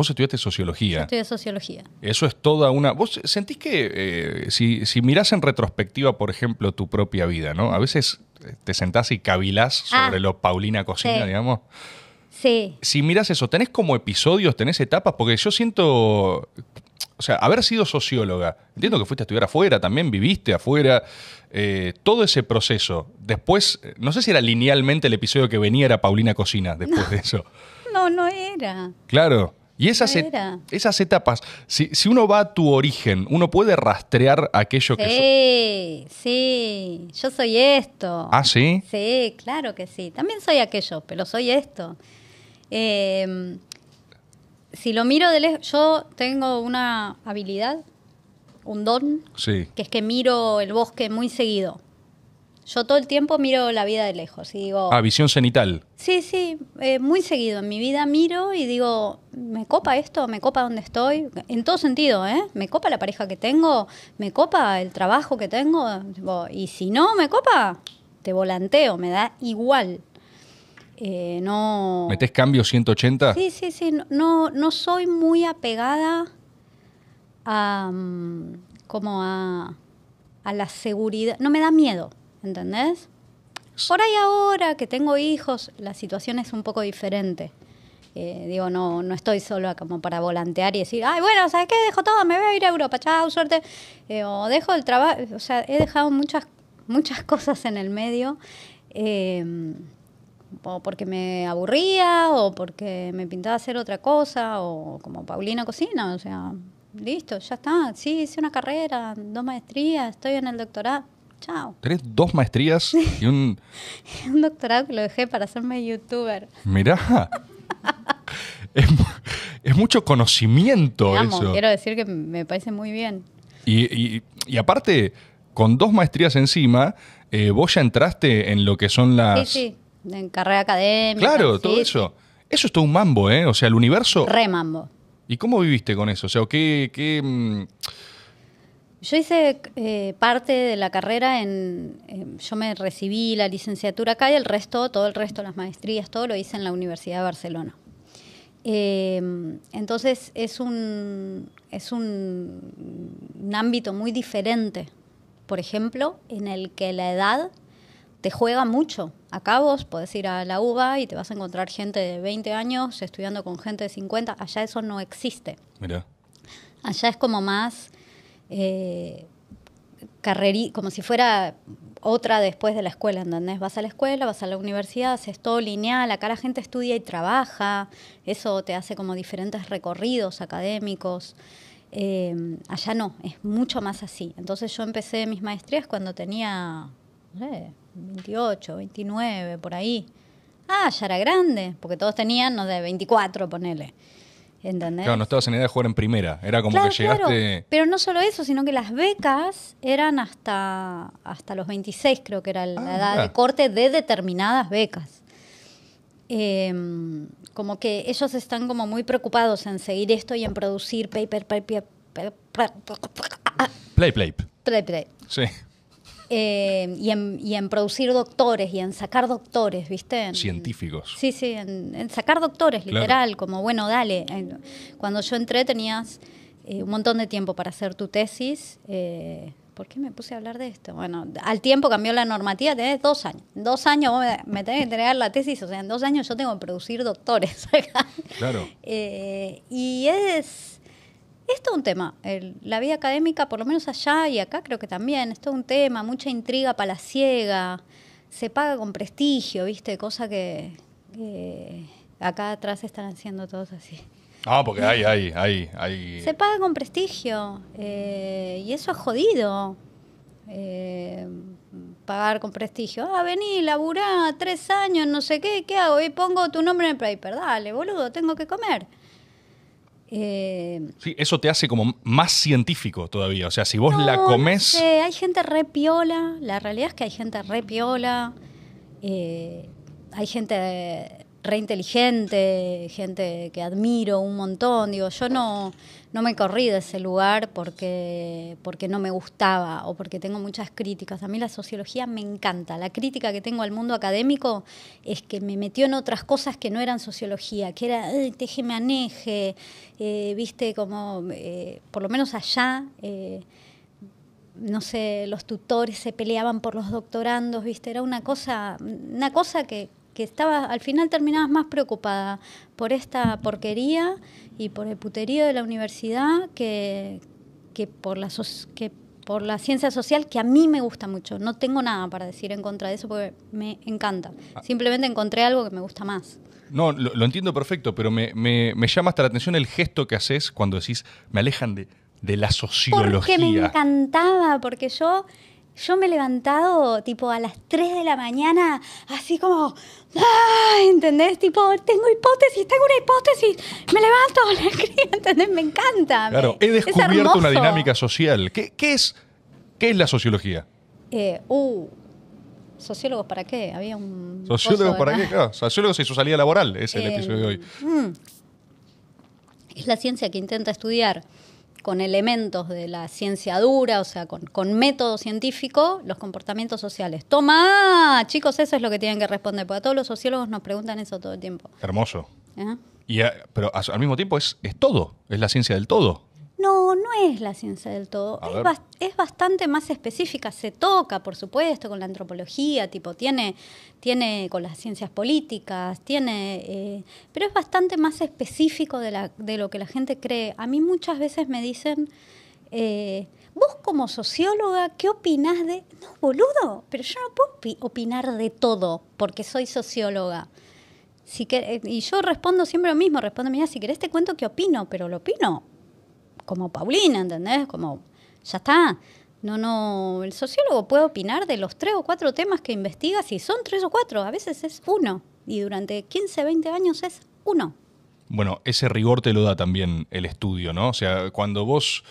Vos estudiaste sociología. estudié sociología. Eso es toda una. Vos sentís que eh, si, si mirás en retrospectiva, por ejemplo, tu propia vida, ¿no? A veces te sentás y cavilás ah. sobre lo Paulina Cocina, digamos. Sí. Si mirás eso, ¿tenés como episodios, tenés etapas? Porque yo siento. O sea, haber sido socióloga, entiendo que fuiste a estudiar afuera, también viviste afuera, eh, todo ese proceso. Después, no sé si era linealmente el episodio que venía era Paulina Cocina después de eso. No, no era. Claro. Y esas, esas etapas, si, si, uno va a tu origen, uno puede rastrear aquello que que... Sí, sí, yo soy esto. Ah, sí. Sí, claro que sí. También soy aquello, pero soy esto. Em, si lo miro de lejos, yo tengo una habilidad, un don, que es que miro el bosque muy seguido. Yo todo el tiempo miro la vida de lejos y Ah, visión cenital. Sí, sí, eh, muy seguido. En mi vida miro y digo, me copa esto, me copa donde estoy, en todo sentido, ¿eh? Me copa la pareja que tengo, me copa el trabajo que tengo, y si no me copa, te volanteo, me da igual. Eh, no... ¿Metés cambio 180? Sí, sí, sí, no, no soy muy apegada a... Mm, como a, a la seguridad, no me da miedo ¿entendés? Por ahí ahora que tengo hijos, la situación es un poco diferente. Eh, digo, no, no estoy solo como para volantear y decir, ay, bueno, ¿sabes qué? Dejo todo, me voy a ir a Europa, chao, suerte. Eh, o dejo el trabajo, o sea, he dejado muchas, muchas cosas en el medio. Em, o porque me aburría, o porque me pintaba hacer otra cosa, o como Paulina cocina, o sea, listo, ya está, sí, hice una carrera, dos maestrías, estoy en el doctorado. Chao. Tenés dos maestrías y un... un doctorado que lo dejé para hacerme youtuber. Mirá. es, mucho conocimiento eso. Quiero decir que me parece muy bien. Y, aparte, con dos maestrías encima, eh, vos ya entraste en lo que son las... Sí, sí, en carrera académica. Claro, todo eso. Eso es todo un mambo, ¿eh? O sea, el universo... Re mambo. ¿Y cómo viviste con eso? O sea, ¿qué... Mm, yo hice eh, parte de la carrera en, em, yo me recibí la licenciatura acá y el resto, todo el resto, las maestrías, todo lo hice en la Universidad de Barcelona. Em, entonces es un, es un, ámbito muy diferente, por ejemplo, en el que la edad te juega mucho. Acá vos podés ir a la UBA y te vas a encontrar gente de 20 años estudiando con gente de 50. Allá eso no existe. Allá es como más eh, como si fuera otra después de la escuela, ¿entendés? Vas a la escuela, vas a la universidad, es todo lineal, acá la gente estudia y trabaja, eso te hace como diferentes recorridos académicos. Eh, allá no, es mucho más así. Entonces yo empecé mis maestrías cuando tenía no sé, 28, 29, por ahí. Ah, ya era grande, porque todos tenían, no de 24, ponele. Claro, no estabas en edad de jugar en primera. Era como que llegaste. Pero no solo eso, sino que las becas eran hasta, hasta los 26, creo que era la ah, edad de corte de determinadas becas. Em, como que ellos están como muy preocupados en seguir esto y en producir play paper, paper play, play. Play, play. Sí. Eh, y, en, y, en, producir doctores y en sacar doctores, ¿viste? Científicos. Sí, sí, en, sacar doctores, literal, como bueno, dale. Eh, cuando yo entré tenías eh, un montón de tiempo para hacer tu tesis. Eh, ¿Por qué me puse a hablar de esto? Bueno, al tiempo cambió la normativa, tenés dos años. dos años me tenés que entregar la tesis, o sea, en dos años yo tengo que producir doctores. Claro. y es esto es un tema. la vida académica, por lo menos allá y acá, creo que también. Esto es un tema. Mucha intriga palaciega. Se paga con prestigio, ¿viste? Cosa que, acá atrás están haciendo todos así. Ah, porque hay, hay, hay, hay. Se paga con prestigio. Eh, y eso ha jodido. Eh, pagar con prestigio. Ah, vení, laburá tres años, no sé qué, ¿qué hago? Y pongo tu nombre en el paper. Dale, boludo, tengo que comer. Eh, sí, eso te hace como más científico todavía. O sea, si vos la comes. Hay gente re piola. La realidad es que hay gente re piola. Eh, hay gente re inteligente, gente que admiro un montón. Digo, yo no no me corrí de ese lugar porque, porque no me gustaba o porque tengo muchas críticas. A mí la sociología me encanta. La crítica que tengo al mundo académico es que me metió en otras cosas que no eran sociología, que era teje, maneje, eh, viste, como, eh, por lo menos allá. Eh, no sé, los tutores se peleaban por los doctorandos, ¿viste? Era una cosa, una cosa que, que estaba, al final terminabas más preocupada por esta porquería y por el puterío de la universidad que, que por la que por la ciencia social que a mí me gusta mucho. No tengo nada para decir en contra de eso porque me encanta. Ah. Simplemente encontré algo que me gusta más. No, lo, entiendo perfecto, pero me, llama hasta la atención el gesto que haces cuando decís, me alejan de, de la sociología. Porque me encantaba, porque yo yo me he levantado tipo a las 3 de la mañana, así como, ah", ¿entendés? Tipo, tengo hipótesis, tengo una hipótesis, me levanto, la escribo, ¿entendés? Me encanta. Claro, he descubierto una dinámica social. ¿Qué, es, qué es la sociología? Eh, uh, ¿Sociólogos para qué? Había un. ¿Sociólogos para qué? Claro. Sociólogos y su salida laboral, es el eh, episodio de hoy. Mm. Es la ciencia que intenta estudiar con elementos de la ciencia dura, o sea, con, método científico, los comportamientos sociales. Toma, chicos, eso es lo que tienen que responder, porque a todos los sociólogos nos preguntan eso todo el tiempo. Hermoso. ¿Eh? Y pero al mismo tiempo es, es todo, es la ciencia del todo. No, no es la ciencia del todo. Es, bastante más específica. Se toca, por supuesto, con la antropología, tipo, tiene, tiene con las ciencias políticas, tiene. Eh, pero es bastante más específico de, lo que la gente cree. A mí muchas veces me dicen. Eh, vos como socióloga, ¿qué opinás de...? No, boludo, pero yo no puedo opinar de todo porque soy socióloga. Eh, y yo respondo siempre lo mismo, respondo, mira, si querés te cuento qué opino, pero lo opino como Paulina, ¿entendés? Como, ya está. No, no, el sociólogo puede opinar de los tres o cuatro temas que investiga, si son tres o cuatro, a veces es uno, y durante 15, 20 años es uno. Bueno, ese rigor te lo da también el estudio, ¿no? O sea, cuando vos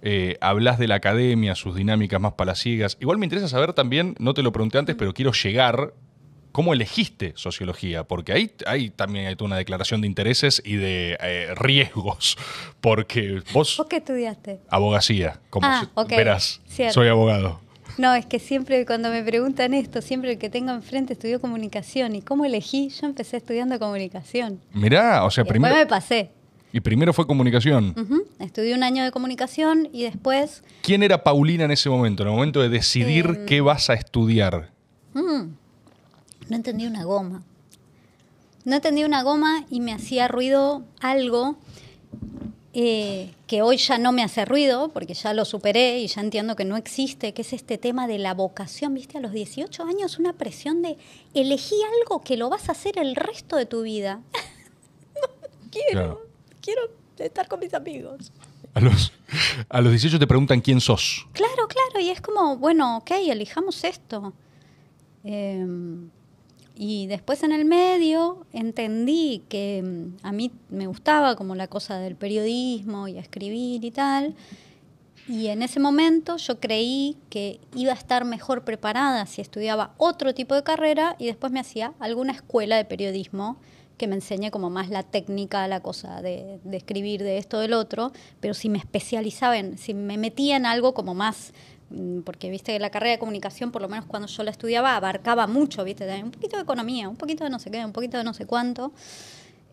eh, hablas de la academia, sus dinámicas más palaciegas, igual me interesa saber también, no te lo pregunté antes, pero quiero llegar ¿Cómo elegiste sociología? Porque ahí, también hay una declaración de intereses y de eh, riesgos. Porque vos. ¿Vos qué estudiaste? Abogacía. Como ah, verás, soy abogado. No, es que siempre cuando me preguntan esto, siempre el que tengo enfrente estudió comunicación. ¿Y cómo elegí? Yo empecé estudiando comunicación. Mirá, o sea, primero. primero. me pasé. Y primero fue comunicación. Estudié un año de comunicación y después. ¿Quién era Paulina en ese momento? En el momento de decidir em. qué vas a estudiar. Mm. No entendí una goma. No entendí una goma y me hacía ruido algo eh, que hoy ya no me hace ruido, porque ya lo superé y ya entiendo que no existe, que es este tema de la vocación, viste, a los 18 años una presión de elegí algo que lo vas a hacer el resto de tu vida. quiero, quiero estar con mis amigos. A los, a los 18 te preguntan quién sos. Claro, claro, y es como, bueno, ok, elijamos esto. Em, y después en el medio entendí que mm, a mí me gustaba como la cosa del periodismo y escribir y tal. Y en ese momento yo creí que iba a estar mejor preparada si estudiaba otro tipo de carrera y después me hacía alguna escuela de periodismo que me enseñe como más la técnica, la cosa de, escribir de esto, del otro, pero si me especializaba en, si me metía en algo como más Mm, porque viste que la carrera de comunicación, por lo menos cuando yo la estudiaba, abarcaba mucho, viste, un poquito de economía, un poquito de no sé qué, un poquito de no sé cuánto.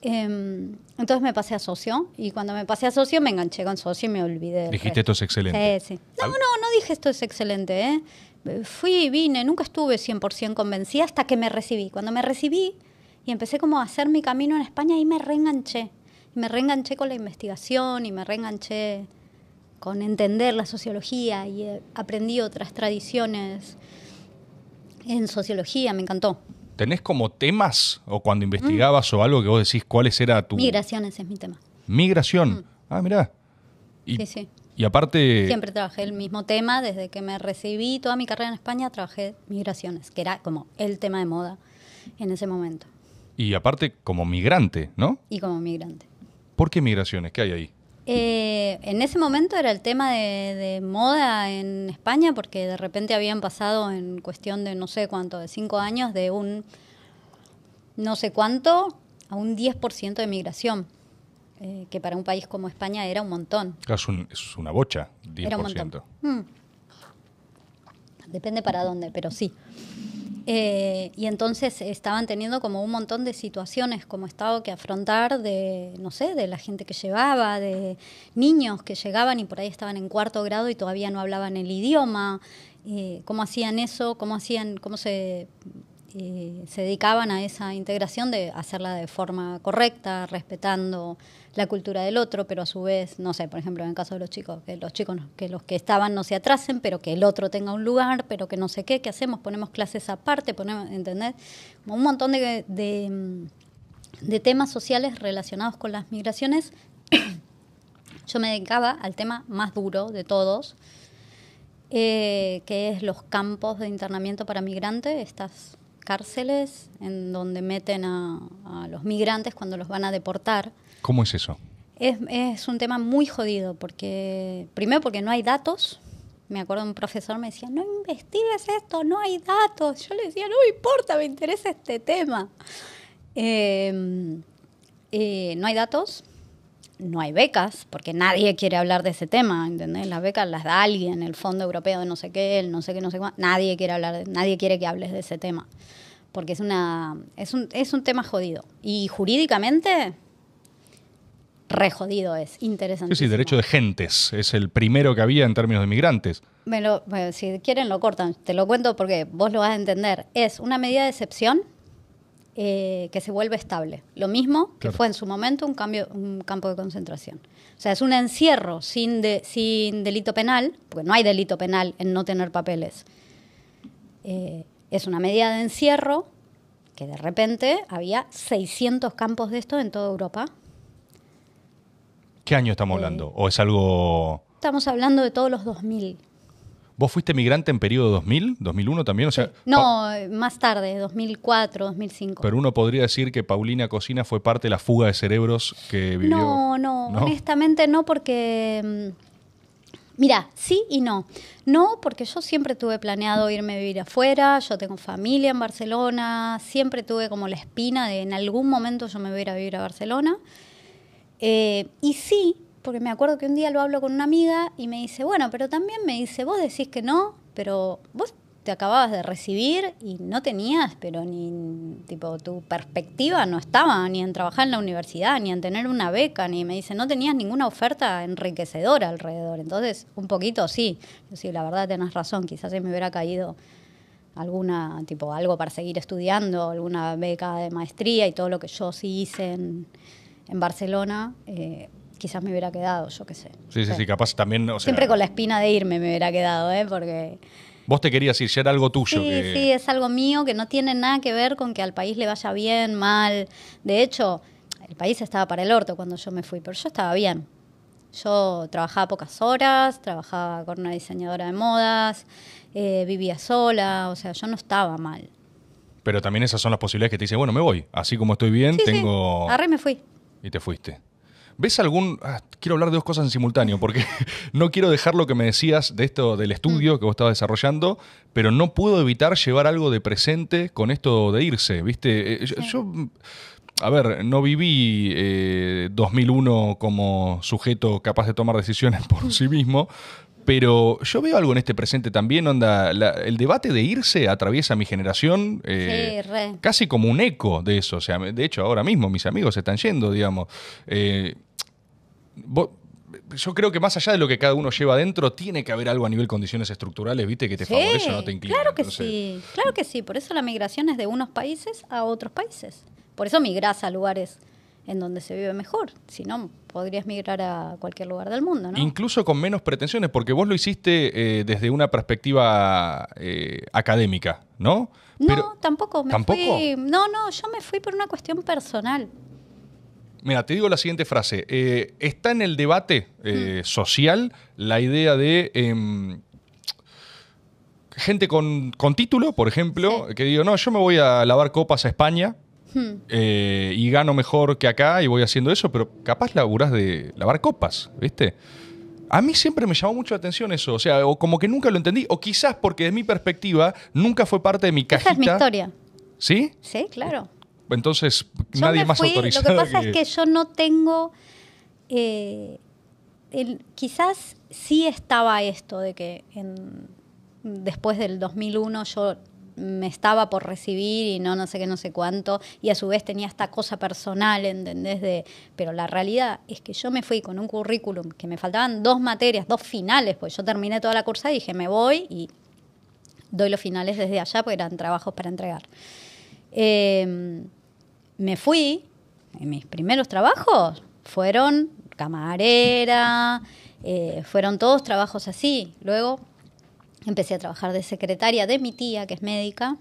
Em, entonces me pasé a socio y cuando me pasé a socio me enganché con socio y me olvidé. Dijiste esto es excelente. Sí, No, no, no dije esto es excelente. ¿eh? Fui, vine, nunca estuve 100% convencida hasta que me recibí. Cuando me recibí y empecé como a hacer mi camino en España, ahí me reenganché. Me reenganché con la investigación y me reenganché con entender la sociología y eh, aprendí otras tradiciones en sociología, me encantó. ¿Tenés como temas o cuando mm. investigabas o algo que vos decís cuáles era tu... Migraciones es mi tema. Migración. Mm. Ah, mirá. sí, sí. Y aparte... Siempre trabajé el mismo tema, desde que me recibí toda mi carrera en España trabajé migraciones, que era como el tema de moda en ese momento. Y aparte como migrante, ¿no? Y como migrante. ¿Por qué migraciones? ¿Qué hay ahí? Eh, en ese momento era el tema de, moda en España, porque de repente habían pasado en cuestión de no sé cuánto, de cinco años, de un no sé cuánto a un 10% de migración, eh, que para un país como España era un montón. Es, es una bocha, 10%. Mm. Depende para dónde, pero sí. Eh, y entonces estaban teniendo como un montón de situaciones como Estado que afrontar de, no sé, de la gente que llevaba, de niños que llegaban y por ahí estaban en cuarto grado y todavía no hablaban el idioma. Eh, ¿Cómo hacían eso? ¿Cómo, hacían, cómo se, eh, se dedicaban a esa integración de hacerla de forma correcta, respetando la cultura del otro, pero a su vez, no sé, por ejemplo, en el caso de los chicos, que los chicos, que los que estaban no se atrasen, pero que el otro tenga un lugar, pero que no sé qué, ¿qué hacemos? Ponemos clases aparte, ponemos, entender un montón de, temas sociales relacionados con las migraciones. Yo me dedicaba al tema más duro de todos, eh, que es los campos de internamiento para migrantes, estas cárceles en donde meten a, los migrantes cuando los van a deportar. ¿Cómo es eso? Es, un tema muy jodido, porque primero porque no hay datos. Me acuerdo un profesor me decía, no investigues esto, no hay datos. Yo le decía, no me importa, me interesa este tema. Em, eh, no hay datos, no hay becas, porque nadie quiere hablar de ese tema, ¿entendés? Las becas las da alguien, el Fondo Europeo de no sé qué, el no sé qué, no sé cuánto. Nadie quiere hablar, nadie quiere que hables de ese tema, porque es, una, es, un, es un tema jodido. Y jurídicamente re jodido es, interesante. Sí, derecho de gentes, es el primero que había en términos de migrantes. si quieren lo cortan, te lo cuento porque vos lo vas a entender. Es una medida de excepción eh, que se vuelve estable. Lo mismo que fue en su momento un, cambio, un campo de concentración. O sea, es un encierro sin, de, sin delito penal, porque no hay delito penal en no tener papeles. Eh, es una medida de encierro que de repente había 600 campos de esto en toda Europa ¿Qué año estamos eh, hablando? ¿O es algo...? Estamos hablando de todos los 2000. ¿Vos fuiste migrante en periodo 2000, 2001 también? O sea, No, eh, más tarde, 2004, 2005. Pero uno podría decir que Paulina Cocina fue parte de la fuga de cerebros que vivió. No, no, honestamente no, porque. Mm, mira, sí y no. No, porque yo siempre tuve planeado irme a vivir afuera, yo tengo familia en Barcelona, siempre tuve como la espina de en algún momento yo me voy a ir a vivir a Barcelona. Eh, y sí, porque me acuerdo que un día lo hablo con una amiga y me dice, bueno, pero también me dice, vos decís que no, pero vos te acababas de recibir y no tenías, pero ni, tipo, tu perspectiva no estaba ni en trabajar en la universidad, ni en tener una beca, ni me dice, no tenías ninguna oferta enriquecedora alrededor. Entonces, un poquito sí, sí, la verdad tenés razón, quizás se me hubiera caído alguna, tipo, algo para seguir estudiando, alguna beca de maestría y todo lo que yo sí hice en en Barcelona, eh, quizás me hubiera quedado, yo qué sé. Sí, sí, sí, capaz también. Siempre con la espina de irme me hubiera quedado, ¿eh? Porque. Vos te querías ir, si era algo tuyo. Sí, sí, es algo mío que no tiene nada que ver con que al país le vaya bien, mal. De hecho, el país estaba para el orto cuando yo me fui, pero yo estaba bien. Yo trabajaba pocas horas, trabajaba con una diseñadora de modas, eh, vivía sola, o sea, yo no estaba mal. Pero también esas son las posibilidades que te dicen, bueno, me voy, así como estoy bien, tengo... Arre, me fui y te fuiste. ¿Ves algún.? Ah, quiero hablar de dos cosas en simultáneo, porque no quiero dejar lo que me decías de esto del estudio mm. que vos estabas desarrollando, pero no puedo evitar llevar algo de presente con esto de irse, ¿viste? Eh, eh, yo, a ver, no viví 2001 eh, como sujeto capaz de tomar decisiones por sí mismo, pero yo veo algo en este presente también, onda, el debate de irse atraviesa mi generación eh, casi como un eco de eso. O sea, de hecho, ahora mismo mis amigos se están yendo, digamos. Eh, yo creo que más allá de lo que cada uno lleva adentro, tiene que haber algo a nivel condiciones estructurales, ¿viste? Que te favorece o no te inclina. Claro que sí, claro que sí. Por eso la migración es de unos países a otros países. Por eso migras a lugares en donde se vive mejor. Si no, podrías migrar a cualquier lugar del mundo, ¿no? Incluso con menos pretensiones, porque vos lo hiciste eh, desde una perspectiva eh, académica, ¿no? no, tampoco. no, no, yo me fui por una cuestión personal. Mira, te digo la siguiente frase. Eh, está en el debate mm. social la idea de em, gente con, con, título, por ejemplo, que digo, no, yo me voy a lavar copas a España eh, y gano mejor que acá y voy haciendo eso, pero capaz laburás de lavar copas, ¿viste? A mí siempre me llamó mucho la atención eso, o sea, o como que nunca lo entendí, o quizás porque de mi perspectiva nunca fue parte de mi cajita. Esa es mi historia. ¿Sí? Sí, claro. Entonces, nadie más autorizado. Lo que pasa es que yo no tengo. Eh, quizás sí estaba esto de que después del 2001 yo me estaba por recibir y no, no sé qué, no sé cuánto, y a su vez tenía esta cosa personal, ¿entendés? De, pero la realidad es que yo me fui con un currículum que me faltaban dos materias, dos finales, pues yo terminé toda la cursa y dije, me voy y doy los finales desde allá porque eran trabajos para entregar. Em, me fui, en mis primeros trabajos fueron camarera, eh, fueron todos trabajos así. Luego empecé a trabajar de secretaria de mi tía, que es médica.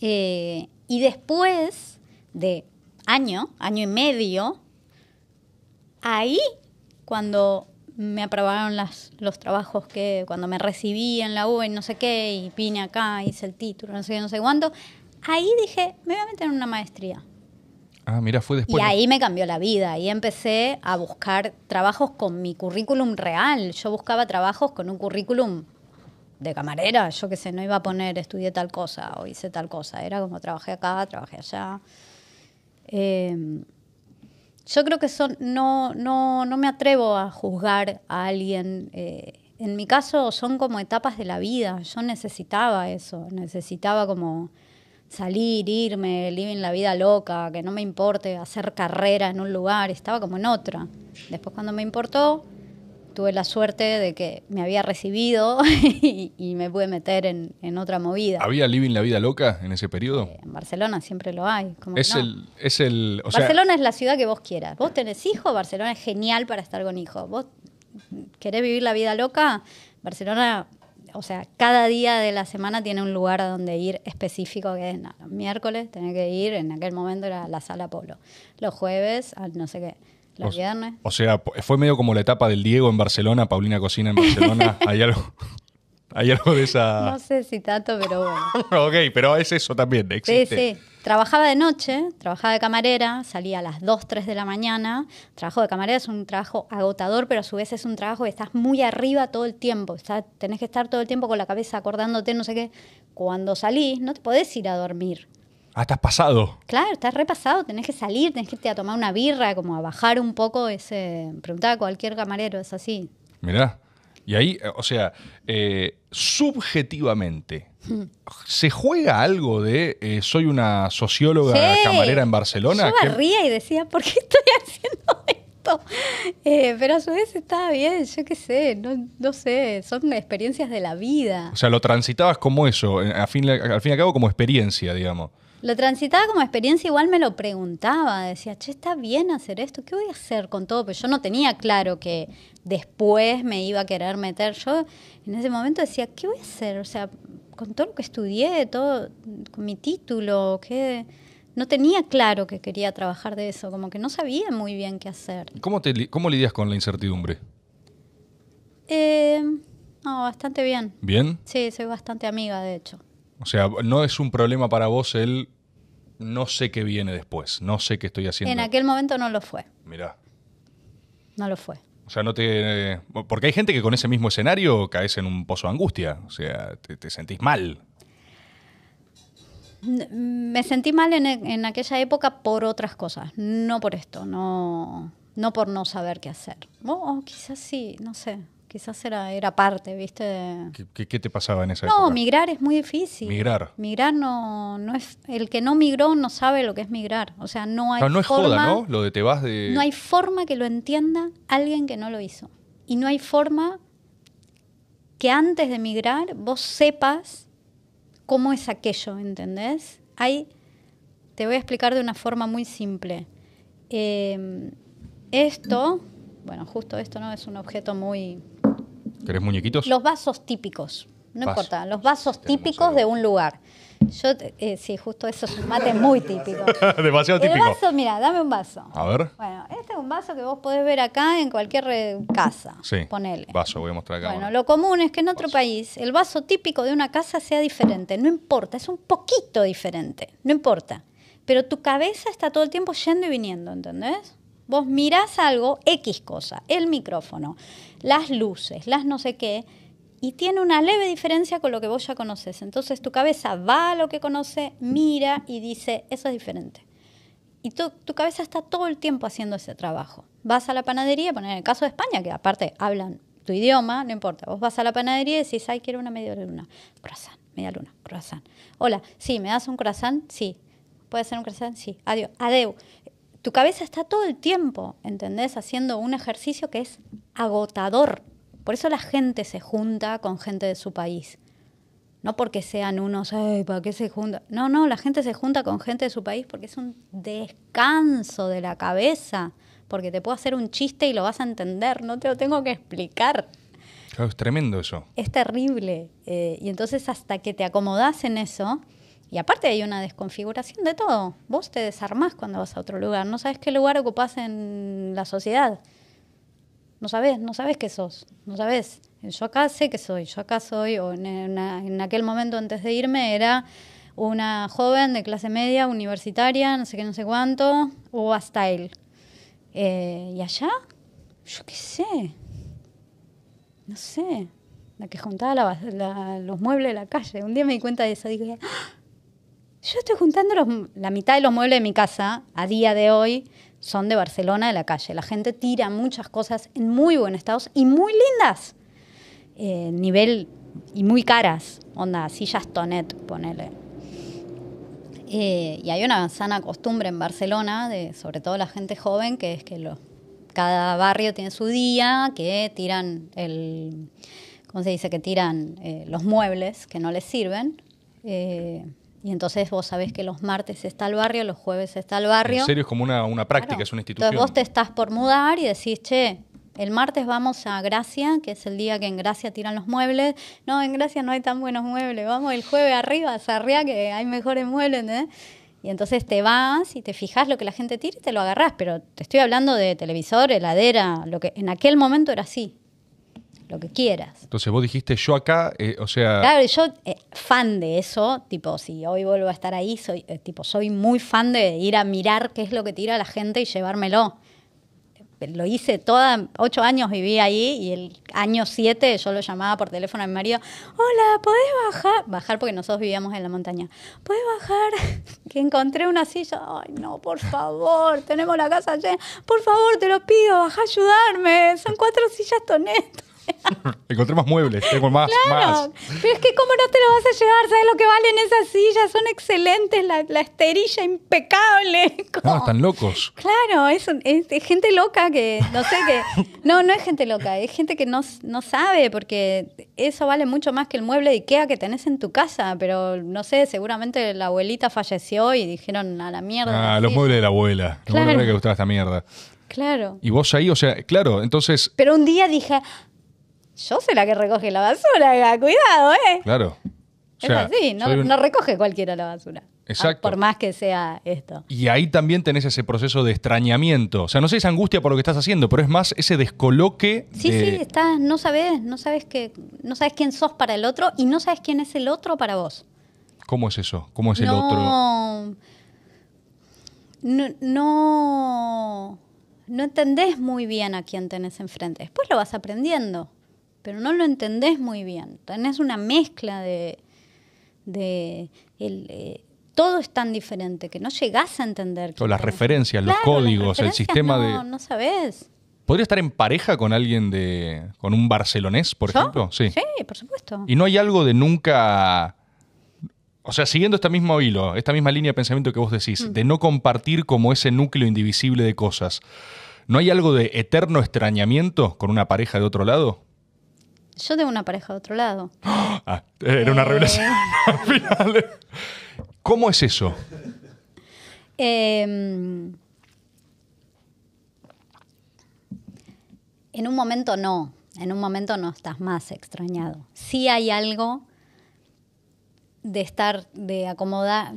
Eh, y después de año, año y medio, ahí cuando me aprobaron los trabajos que cuando me recibí en la U no sé qué, y vine acá, hice el título, no sé qué, no sé cuánto, ahí dije, me voy a meter en una maestría. Ah, mira, fue después. Y ahí me cambió la vida. Ahí empecé a buscar trabajos con mi currículum real. Yo buscaba trabajos con un currículum de camarera, yo que sé, no iba a poner estudié tal cosa o hice tal cosa, era como trabajé acá, trabajé allá. Eh, yo creo que son, no, no, me atrevo a juzgar a alguien. Eh, en mi caso son como etapas de la vida, yo necesitaba eso, necesitaba como salir, irme, vivir la vida loca, que no me importe, hacer carrera en un lugar, estaba como en otra. Después cuando me importó, tuve la suerte de que me había recibido y, me pude meter en, otra movida. ¿Había Living la Vida Loca en ese periodo? Eh, en Barcelona siempre lo hay. es, el, Barcelona es la ciudad que vos quieras. Vos tenés hijos, Barcelona es genial para estar con hijos. Vos querés vivir la vida loca, Barcelona. O sea, cada día de la semana tiene un lugar a donde ir específico que es miércoles, tenés que ir, en aquel momento era la sala Polo. Los jueves, no sé qué o, sea, fue medio como la etapa del Diego en Barcelona, Paulina Cocina en Barcelona. Hay algo. de esa. No sé si tanto, pero bueno. ok, pero es eso también. Sí, sí. Trabajaba de noche, trabajaba de camarera, salía a las 2, 3 de la mañana. trabajo de camarera es un trabajo agotador, pero a su vez es un trabajo que estás muy arriba todo el tiempo. tenés que estar todo el tiempo con la cabeza acordándote, no sé qué. Cuando salís, no te podés ir a dormir. Ah, estás pasado. Claro, estás repasado, tenés que salir, tenés que irte a tomar una birra, como a bajar un poco ese... Preguntaba a cualquier camarero, es así. Mirá. Y ahí, eh, o sea, eh, subjetivamente, hmm. ¿se juega algo de eh, soy una socióloga camarera en Barcelona? Yo me ría y decía, ¿por qué estoy haciendo esto? pero a su vez estaba bien, yo qué sé, no, no, sé, son experiencias de la vida. O sea, lo transitabas como eso, fin, al fin y al cabo como experiencia, digamos. Lo transitaba como experiencia, igual me lo preguntaba, decía, che, está bien hacer esto, ¿qué voy a hacer con todo? Pero yo no tenía claro que después me iba a querer meter. Yo en ese momento decía, ¿qué voy a hacer? O sea, con todo lo que estudié, todo, con mi título, qué no tenía claro que quería trabajar de eso, como que no sabía muy bien qué hacer. ¿Cómo, te, cómo lidias con la incertidumbre? Eh, no, bastante bien. ¿Bien? Sí, soy bastante amiga, de hecho. O sea, no es un problema para vos el no sé qué viene después, no sé qué estoy haciendo. En aquel momento no lo fue. Mirá. No lo fue. O sea, no te. Eh, porque hay gente que con ese mismo escenario caes en un pozo de angustia. O sea, te, sentís mal. Me sentí mal e, en, aquella época por otras cosas, no por esto, no, por no saber qué hacer. O oh, oh, quizás sí, no sé quizás era, parte, ¿viste? ¿Qué, te pasaba en esa no, No, migrar es muy difícil. Migrar. Migrar no, no es. El que no migró no sabe lo que es migrar. O sea, no hay. Pero no es joda, ¿no? Lo de te vas de. No hay forma que lo entienda alguien que no lo hizo. Y no hay forma que antes de migrar vos sepas cómo es aquello, ¿entendés? Hay. Te voy a explicar de una forma muy simple. Eh, esto bueno, justo esto no es un objeto muy... ¿Querés muñequitos? Los vasos típicos, no importa, los vasos típicos de un lugar. Yo, eh, sí, justo eso es un mate muy típico. Demasiado típico. El vaso, mira, dame un vaso. A ver. Bueno, este es un vaso que vos podés ver acá en cualquier casa. Sí. Ponele. Vaso, voy a mostrar acá. Bueno, lo común es que en otro país el vaso típico de una casa sea diferente. No importa, es un poquito diferente. No importa. Pero tu cabeza está todo el tiempo yendo y viniendo, ¿entendés? Vos mirás algo, X cosa, el micrófono, las luces, las no sé qué, y tiene una leve diferencia con lo que vos ya conoces. Entonces tu cabeza va a lo que conoce, mira y dice, eso es diferente. Y tu, cabeza está todo el tiempo haciendo ese trabajo. Vas a la panadería, poner en el caso de España, que aparte hablan tu idioma, no importa. Vos vas a la panadería y decís, ay, quiero una media luna. Croissant, media luna, croissant. Hola, sí, ¿me das un croissant? Sí. ¿Puede ser un croissant? Sí. Adiós. Adeu tu cabeza está todo el tiempo, ¿entendés? Haciendo un ejercicio que es agotador. Por eso la gente se junta con gente de su país. No porque sean unos, ay, ¿para qué se junta? No, no, la gente se junta con gente de su país porque es un descanso de la cabeza. Porque te puedo hacer un chiste y lo vas a entender, no te lo tengo que explicar. Claro, es tremendo eso. Es terrible. Eh, y entonces hasta que te acomodas en eso, y aparte hay una desconfiguración de todo. Vos te desarmás cuando vas a otro lugar. No sabes qué lugar ocupás en la sociedad. No sabes, no sabes qué sos. No sabes. Yo acá sé qué soy. Yo acá soy. O en, aquel momento antes de irme era una joven de clase media, universitaria, no sé qué, no sé cuánto, o hasta él. Eh, ¿Y allá? Yo qué sé. No sé. La que juntaba los muebles de la calle. Un día me di cuenta de eso. Dije, ¡Ah! Yo estoy juntando la mitad de los muebles de mi casa a día de hoy son de Barcelona de la calle. La gente tira muchas cosas en muy buen estado y muy lindas. Eh, nivel y muy caras. Onda, sillas tonet, ponele. Eh, y hay una sana costumbre en Barcelona, de, sobre todo la gente joven, que es que cada barrio tiene su día, que tiran el. ¿Cómo se dice? Que tiran eh, los muebles que no les sirven. Y entonces vos sabés que los martes está el barrio, los jueves está el barrio. En serio, es como una, práctica, es una institución. Entonces vos te estás por mudar y decís, che, el martes vamos a Gracia, que es el día que en Gracia tiran los muebles. No, en Gracia no hay tan buenos muebles. Vamos el jueves arriba a Sarriá, que hay mejores muebles, ¿eh?". Y entonces te vas y te fijas lo que la gente tira y te lo agarrás. Pero te estoy hablando de televisor, heladera, lo que en aquel momento era así lo que quieras. Entonces vos dijiste, yo acá, eh, o sea... Claro, yo eh, fan de eso, tipo, si hoy vuelvo a estar ahí, soy, eh, tipo, soy muy fan de ir a mirar qué es lo que tira la gente y llevármelo. Lo hice toda, ocho años viví ahí y el año siete yo lo llamaba por teléfono a mi marido, hola, ¿podés bajar? Bajar porque nosotros vivíamos en la montaña. ¿Podés bajar? que encontré una silla, ay no, por favor, tenemos la casa llena, por favor, te lo pido, baja a ayudarme, son cuatro sillas tonetas. Encontré más muebles, tengo más, claro, Pero es que cómo no te lo vas a llevar, ¿sabes lo que valen esas sillas? Son excelentes, la, esterilla impecable. No, ah, están locos. Claro, es, gente loca que, no sé, qué. no, no es gente loca, es gente que no, sabe porque eso vale mucho más que el mueble de Ikea que tenés en tu casa, pero no sé, seguramente la abuelita falleció y dijeron a la mierda. Ah, los muebles de la abuela. Claro. No que gustaba esta mierda. Claro. Y vos ahí, o sea, claro, entonces... Pero un día dije, yo soy la que recoge la basura, cuidado, ¿eh? Claro. es así, no, recoge cualquiera la basura. Exacto. Por más que sea esto. Y ahí también tenés ese proceso de extrañamiento. O sea, no sé es angustia por lo que estás haciendo, pero es más ese descoloque. Sí, sí, estás, no sabes, no sabes que, no sabes quién sos para el otro y no sabes quién es el otro para vos. ¿Cómo es eso? ¿Cómo es el otro? no, no entendés muy bien a quién tenés enfrente. Después lo vas aprendiendo pero no lo entendés muy bien. Tenés una mezcla de... de eh, todo es tan diferente que no llegás a entender. Con las referencias, los códigos, el sistema de... No, no sabés. ¿Podría estar en pareja con alguien de... con un barcelonés, por ejemplo? Sí. sí, por supuesto. Y no hay algo de nunca... O sea, siguiendo este mismo hilo, esta misma línea de pensamiento que vos decís, mm. de no compartir como ese núcleo indivisible de cosas, ¿no hay algo de eterno extrañamiento con una pareja de otro lado? Yo tengo una pareja de otro lado. Ah, era una revelación eh. ¿Cómo es eso? Em, en un momento no, en un momento no estás más extrañado. Si hay algo de estar, de acomodar,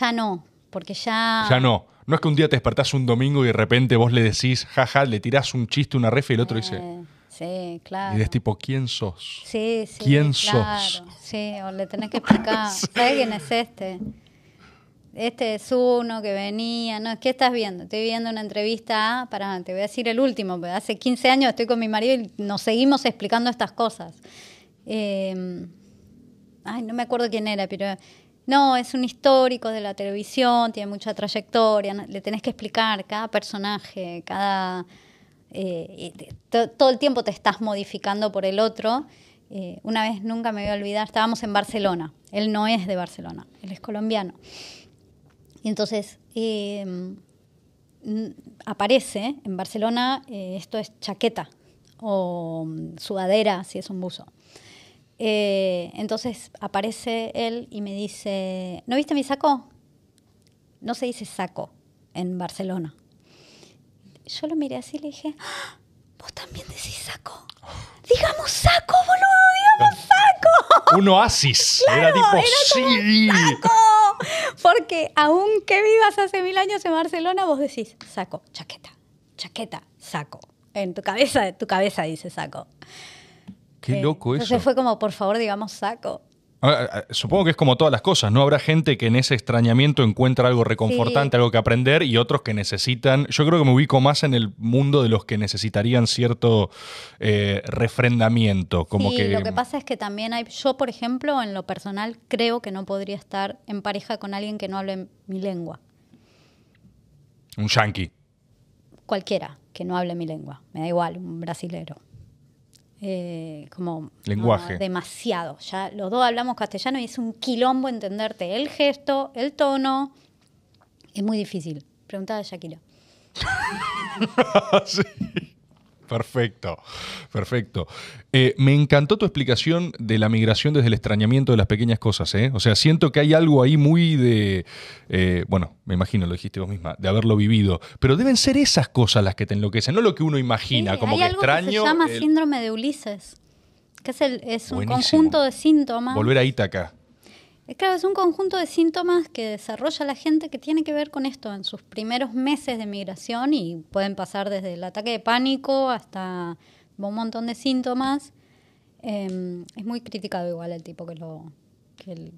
ya no, porque ya... Ya no. No es que un día te despertás un domingo y de repente vos le decís, jaja, le tirás un chiste, una refe y el otro dice... Eh. Sí, claro. Y es tipo, ¿quién sos? Sí, sí. ¿Quién sos? Sí, o le tenés que explicar. ¿Sabes quién es este? Este es uno que venía. No, ¿qué estás viendo? Estoy viendo una entrevista Para, te voy a decir el último. Hace 15 años estoy con mi marido y nos seguimos explicando estas cosas. Em, ay, no me acuerdo quién era, pero. No, es un histórico de la televisión, tiene mucha trayectoria. Le tenés que explicar cada personaje, cada eh, y todo el tiempo te estás modificando por el otro. Eh, una vez nunca me voy a olvidar, estábamos en Barcelona, él no es de Barcelona, él es colombiano. Y entonces eh, aparece en Barcelona, esto es chaqueta o mm, sudadera, si es un buzo. entonces aparece él y me dice, ¿no viste mi saco? No se dice saco en Barcelona, yo lo miré así y le dije, ¡Ah! vos también decís saco. Digamos saco, boludo, digamos saco. Un oasis. era tipo, Saco. Porque aunque vivas hace mil años en Barcelona, vos decís saco, chaqueta, chaqueta, saco. En tu cabeza, tu cabeza dice saco. Qué eh, loco eso. Entonces fue como, por favor, digamos saco. Ah, ah, ah, supongo que es como todas las cosas, ¿no? Habrá gente que en ese extrañamiento encuentra algo reconfortante, algo que aprender, y otros que necesitan. Yo creo que me ubico más en el mundo de los que necesitarían cierto eh, refrendamiento. Como sí, lo que pasa es que también hay. Yo, por ejemplo, en lo personal, creo que no podría estar en pareja con alguien que no hable mi lengua. Un yanqui Cualquiera que no hable mi lengua. Me da igual, un brasilero. Eh, como lenguaje demasiado. Ya los dos hablamos castellano y es un quilombo entenderte el gesto, el tono. Es muy difícil. Preguntaba a Shakira. Perfecto, perfecto. Eh, me encantó tu explicación de la migración desde el extrañamiento de las pequeñas cosas. ¿eh? O sea, siento que hay algo ahí muy de, eh, bueno, me imagino, lo dijiste vos misma, de haberlo vivido. Pero deben ser esas cosas las que te enloquecen, no lo que uno imagina, como que algo extraño. Que se llama síndrome de Ulises, que es, el, es un conjunto de síntomas. Volver a Ítaca. Eh, claro, es un conjunto de síntomas que desarrolla la gente que tiene que ver con esto en sus primeros meses de migración y pueden pasar desde el ataque de pánico hasta un montón de síntomas. Em, es muy criticado igual el tipo que lo que,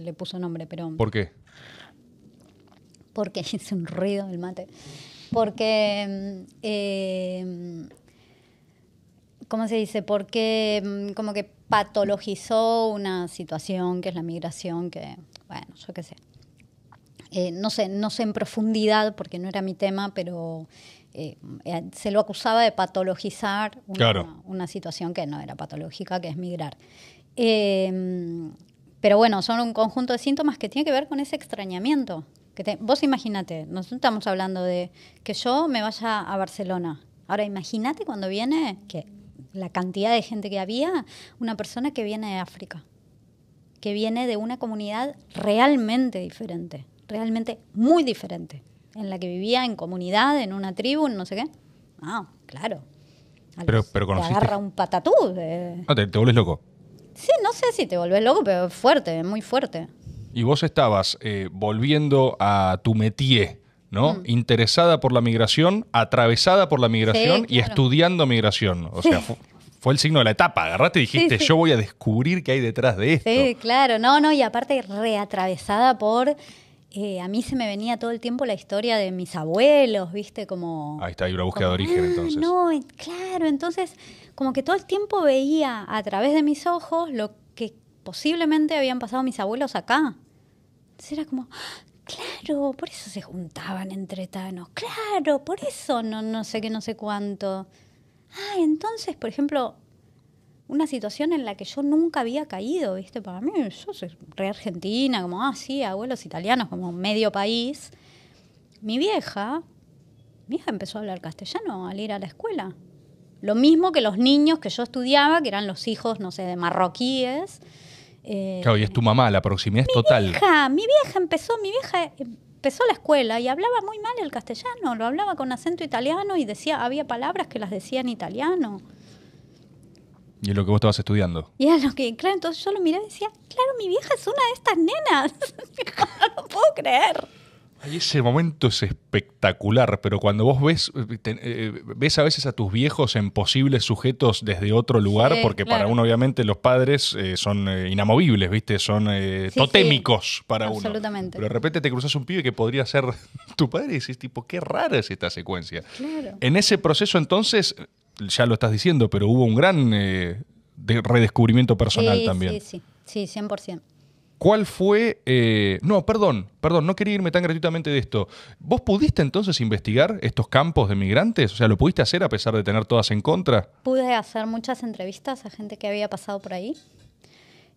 le puso nombre, pero... ¿Por qué? Porque hice un ruido el mate. Porque em, eh, ¿cómo se dice? Porque mm, como que patologizó una situación que es la migración, que, bueno, yo qué sé. Eh, no sé, no sé en profundidad porque no era mi tema, pero eh, eh, se lo acusaba de patologizar una, situación que no era patológica, que es migrar. Em, pero bueno, son un conjunto de síntomas que tiene que ver con ese extrañamiento. Que vos imagínate, nosotros estamos hablando de que yo me vaya a Barcelona. Ahora imagínate cuando viene que la cantidad de gente que había, una persona que viene de África, que viene de una comunidad realmente diferente, realmente muy diferente, en la que vivía en comunidad, en una tribu, no sé qué. Ah, claro. pero, pero Te agarra un patatú. Eh. te, volvés loco. Sí, no sé si te volvés loco, pero fuerte, muy fuerte. Y vos estabas eh, volviendo a tu métier, ¿no? Mm. Interesada por la migración, atravesada por la migración y estudiando migración. O sea, fue, el signo de la etapa. Agarraste y dijiste, yo voy a descubrir qué hay detrás de esto. Sí, claro, no, no, y aparte reatravesada por. Eh, a mí se me venía todo el tiempo la historia de mis abuelos, ¿viste? Como. Ahí está, hay una búsqueda de origen, ah, entonces. No, eh, claro, entonces, como que todo el tiempo veía a través de mis ojos lo que posiblemente habían pasado mis abuelos acá. Entonces era como, ah, Claro, por eso se juntaban entre tanos. Claro, por eso no, no sé qué, no sé cuánto. Ah, entonces, por ejemplo, una situación en la que yo nunca había caído, ¿viste? Para mí, yo soy re argentina, como, ah, sí, abuelos italianos, como medio país. Mi vieja, mi hija empezó a hablar castellano al ir a la escuela. Lo mismo que los niños que yo estudiaba, que eran los hijos, no sé, de marroquíes eh, claro, y es tu mamá, la proximidad es total. Vieja, mi vieja empezó, mi vieja empezó la escuela y hablaba muy mal el castellano, lo hablaba con acento italiano y decía, había palabras que las decía en italiano. Y es lo que vos estabas estudiando. Y es lo que, claro, entonces yo lo miré y decía, claro, mi vieja es una de estas nenas. no puedo creer ese momento es espectacular, pero cuando vos ves, eh, eh, ves a veces a tus viejos en posibles sujetos desde otro lugar, porque para uno obviamente los padres eh, son inamovibles, ¿viste? Son totémicos para uno. Pero de repente te cruzas un pibe que podría ser tu padre y dices tipo, qué rara es esta secuencia. En ese proceso entonces, ya lo estás diciendo, pero hubo un gran redescubrimiento personal también. Sí, sí, sí, 100%. ¿Cuál fue.? Eh, no, perdón, perdón, no quería irme tan gratuitamente de esto. ¿Vos pudiste entonces investigar estos campos de migrantes? O sea, ¿lo pudiste hacer a pesar de tener todas en contra? Pude hacer muchas entrevistas a gente que había pasado por ahí.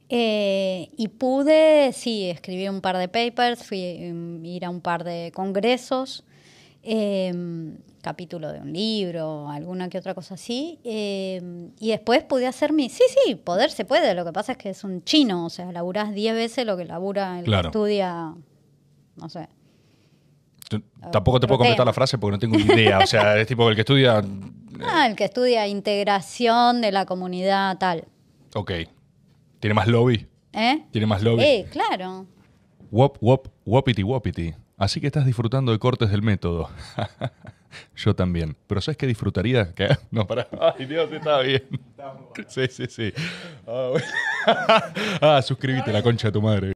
Eh, y pude, sí, escribir un par de papers, fui em, ir a un par de congresos. Em, capítulo de un libro, alguna que otra cosa así, em, y después pude hacer mi... Sí, sí, poder se puede, lo que pasa es que es un chino, o sea, laburás 10 veces lo que labura el que estudia, no sé. Ah, tampoco te puedo completar la frase porque no tengo ni idea, o sea, es tipo el que estudia... Eh, ah, el que estudia integración de la comunidad tal. Ok. ¿Tiene más lobby? ¿Eh? ¿Tiene más lobby? Eh, claro. Wop, wop, wopity, wopity. Así que estás disfrutando de cortes del método. Yo también. Pero ¿sabes qué disfrutaría? ¿Qué? No, para. Ay, Dios, está bien. Sí, sí, sí. Ah, ah suscríbete, la concha de tu madre.